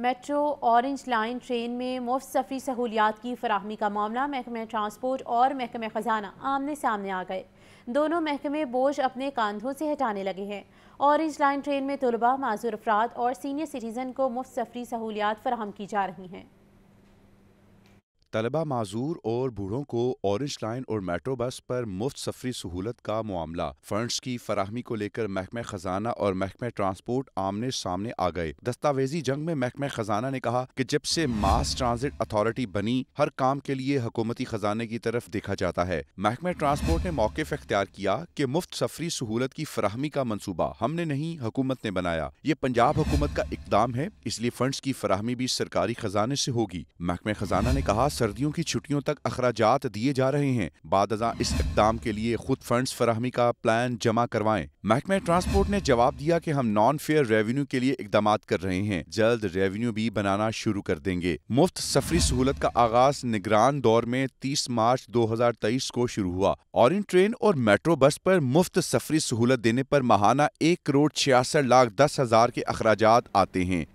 metro orange line train में मुफ्त सफरी सहूलियात की फ़राहमी का मामला महकमे ट्रांसपोर्ट और महकमे ख़जाना आमने सामने आ गए दोनों महकमे बोझ अपने कंधों से हटाने लगे हैं औरेंज लाइन ट्रेन में तलबा माजूर अफराद और सीनियर सिटीज़न को मुफ्त सफरी सहूलियात फराहम की जा रही हैं तलबा माजूर और बूढ़ों को ऑरेंज लाइन और मेट्रो बस पर मुफ्त सफरी सहूलत का मामला फंड्स की फराहमी को लेकर महकमे खजाना और महकमे ट्रांसपोर्ट आमने सामने आ गए दस्तावेजी जंग में महकमे खजाना ने कहा कि जब से मास ट्रांजिट अथॉरिटी बनी हर काम के लिए हकूमती खजाने की तरफ देखा जाता है महकमे ट्रांसपोर्ट ने मौकेफ अख्तियार किया कि मुफ्त सफरी सहूलत की फराहमी का मनसूबा हमने नहीं हकूमत ने बनाया ये पंजाब हुकूमत का इकदाम है इसलिए फंड्स की फराहमी भी सरकारी खजाने से होगी महकमे खजाना ने कहा सर्दियों की छुट्टियों तक अखराज दिए जा रहे हैं बाद इस इकदाम के लिए खुद फंड फरहमी का प्लान जमा करवाए महकमे ट्रांसपोर्ट ने जवाब दिया की हम नॉन फेयर रेवेन्यू के लिए इकदाम कर रहे हैं जल्द रेवेन्यू भी बनाना शुरू कर देंगे मुफ्त सफरी सहूलत का आगाज निगरान दौर में तीस मार्च दो हजार तेईस को शुरू हुआ और इन ट्रेन और मेट्रो बस आरोप मुफ्त सफरी सहूलत देने आरोप माहाना एक करोड़ छियासठ लाख दस हजार के अखराज आते हैं